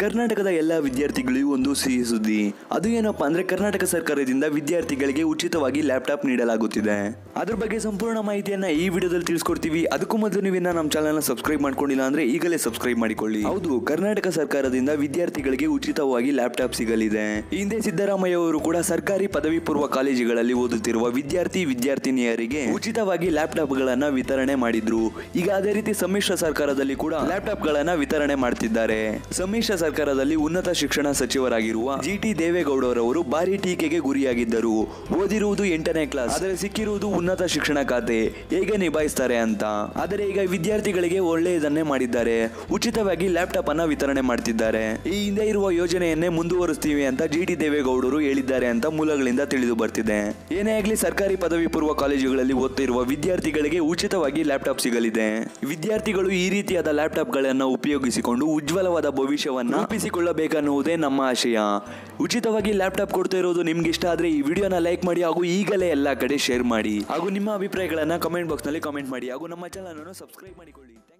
ಕರ್ನಾಟಕದ ಎಲ್ಲ ವಿದ್ಯಾರ್ಥಿಗಳಿಗೂ ಒಂದು ಸಿಹಿ ಸುದ್ದಿ ಅದು ಏನಪ್ಪ ಅಂದ್ರೆ ಕರ್ನಾಟಕ ಸರ್ಕಾರದಿಂದ ವಿದ್ಯಾರ್ಥಿಗಳಿಗೆ ಉಚಿತವಾಗಿ ಲ್ಯಾಪ್ಟಾಪ್ ನೀಡಲಾಗುತ್ತಿದೆ ಅದ್ರ ಬಗ್ಗೆ ಸಂಪೂರ್ಣ ಮಾಹಿತಿಯನ್ನ ಈ ವಿಡಿಯೋದಲ್ಲಿ ತಿಳಿಸ್ಕೊಡ್ತೀವಿ ಅದಕ್ಕೂ ಮೊದಲು ನೀವೇನ ನಮ್ಮ ಚಾನಲ್ನ ಸಬ್ಸ್ಕ್ರೈಬ್ ಮಾಡ್ಕೊಂಡಿಲ್ಲ ಅಂದ್ರೆ ಈಗಲೇ ಸಬ್ಸ್ಕ್ರೈಬ್ ಮಾಡಿಕೊಳ್ಳಿ ಹೌದು ಕರ್ನಾಟಕ ಸರ್ಕಾರದಿಂದ ವಿದ್ಯಾರ್ಥಿಗಳಿಗೆ ಉಚಿತವಾಗಿ ಲ್ಯಾಪ್ಟಾಪ್ ಸಿಗಲಿದೆ ಹಿಂದೆ ಸಿದ್ದರಾಮಯ್ಯ ಅವರು ಕೂಡ ಸರ್ಕಾರಿ ಪದವಿ ಪೂರ್ವ ಕಾಲೇಜುಗಳಲ್ಲಿ ಓದುತ್ತಿರುವ ವಿದ್ಯಾರ್ಥಿ ವಿದ್ಯಾರ್ಥಿನಿಯರಿಗೆ ಉಚಿತವಾಗಿ ಲ್ಯಾಪ್ಟಾಪ್ ಗಳನ್ನ ವಿತರಣೆ ಮಾಡಿದ್ರು ಈಗ ಅದೇ ರೀತಿ ಸಮ್ಮಿಶ್ರ ಸರ್ಕಾರದಲ್ಲಿ ಕೂಡ ಲ್ಯಾಪ್ಟಾಪ್ ಗಳನ್ನ ವಿತರಣೆ ಮಾಡ್ತಿದ್ದಾರೆ ಸಮ್ಮಿಶ್ರ ಸರ್ಕಾರದಲ್ಲಿ ಉನ್ನತ ಶಿಕ್ಷಣ ಸಚಿವರಾಗಿರುವ ಜಿಟಿ ದೇವೇಗೌಡರವರು ಭಾರಿ ಟೀಕೆಗೆ ಗುರಿಯಾಗಿದ್ದರು ಓದಿರುವುದು ಎಂಟನೇ ಕ್ಲಾಸ್ ಆದರೆ ಸಿಕ್ಕಿರುವುದು ಉನ್ನತ ಶಿಕ್ಷಣ ಖಾತೆ ಹೇಗೆ ನಿಭಾಯಿಸ್ತಾರೆ ಅಂತ ಆದರೆ ಈಗ ವಿದ್ಯಾರ್ಥಿಗಳಿಗೆ ಒಳ್ಳೆಯದನ್ನೇ ಮಾಡಿದ್ದಾರೆ ಉಚಿತವಾಗಿ ಲ್ಯಾಪ್ಟಾಪ್ ಅನ್ನ ವಿತರಣೆ ಮಾಡ್ತಿದ್ದಾರೆ ಈ ಹಿಂದೆ ಇರುವ ಯೋಜನೆಯನ್ನೇ ಮುಂದುವರಿಸ್ತೀವಿ ಅಂತ ಜಿಟಿ ದೇವೇಗೌಡರು ಹೇಳಿದ್ದಾರೆ ಅಂತ ಮೂಲಗಳಿಂದ ತಿಳಿದು ಬರ್ತಿದೆ ಏನೇ ಆಗಲಿ ಸರ್ಕಾರಿ ಪದವಿ ಪೂರ್ವ ಕಾಲೇಜುಗಳಲ್ಲಿ ಓದ್ತಿರುವ ವಿದ್ಯಾರ್ಥಿಗಳಿಗೆ ಉಚಿತವಾಗಿ ಲ್ಯಾಪ್ಟಾಪ್ ಸಿಗಲಿದೆ ವಿದ್ಯಾರ್ಥಿಗಳು ಈ ರೀತಿಯಾದ ಗಳನ್ನ ಉಪಯೋಗಿಸಿಕೊಂಡು ಉಜ್ವಲವಾದ ಭವಿಷ್ಯವನ್ನು ರೂಪಿಸಿಕೊಳ್ಳಬೇಕನ್ನುವುದೇ ನಮ್ಮ ಆಶಯ ಉಚಿತವಾಗಿ ಲ್ಯಾಪ್ಟಾಪ್ ಕೊಡ್ತಾ ಇರೋದು ನಿಮ್ಗೆ ಇಷ್ಟ ಆದ್ರೆ ಈ ವಿಡಿಯೋನ ಲೈಕ್ ಮಾಡಿ ಹಾಗೂ ಈಗಲೇ ಎಲ್ಲಾ ಕಡೆ ಶೇರ್ ಮಾಡಿ ಹಾಗೂ ನಿಮ್ಮ ಅಭಿಪ್ರಾಯಗಳನ್ನ ಕಮೆಂಟ್ ಬಾಕ್ಸ್ ನಲ್ಲಿ ಕಮೆಂಟ್ ಮಾಡಿ ಹಾಗೂ ನಮ್ಮ ಚಾನಲ್ ಅನ್ನು ಸಬ್ಸ್ಕ್ರೈಬ್ ಮಾಡಿಕೊಳ್ಳಿ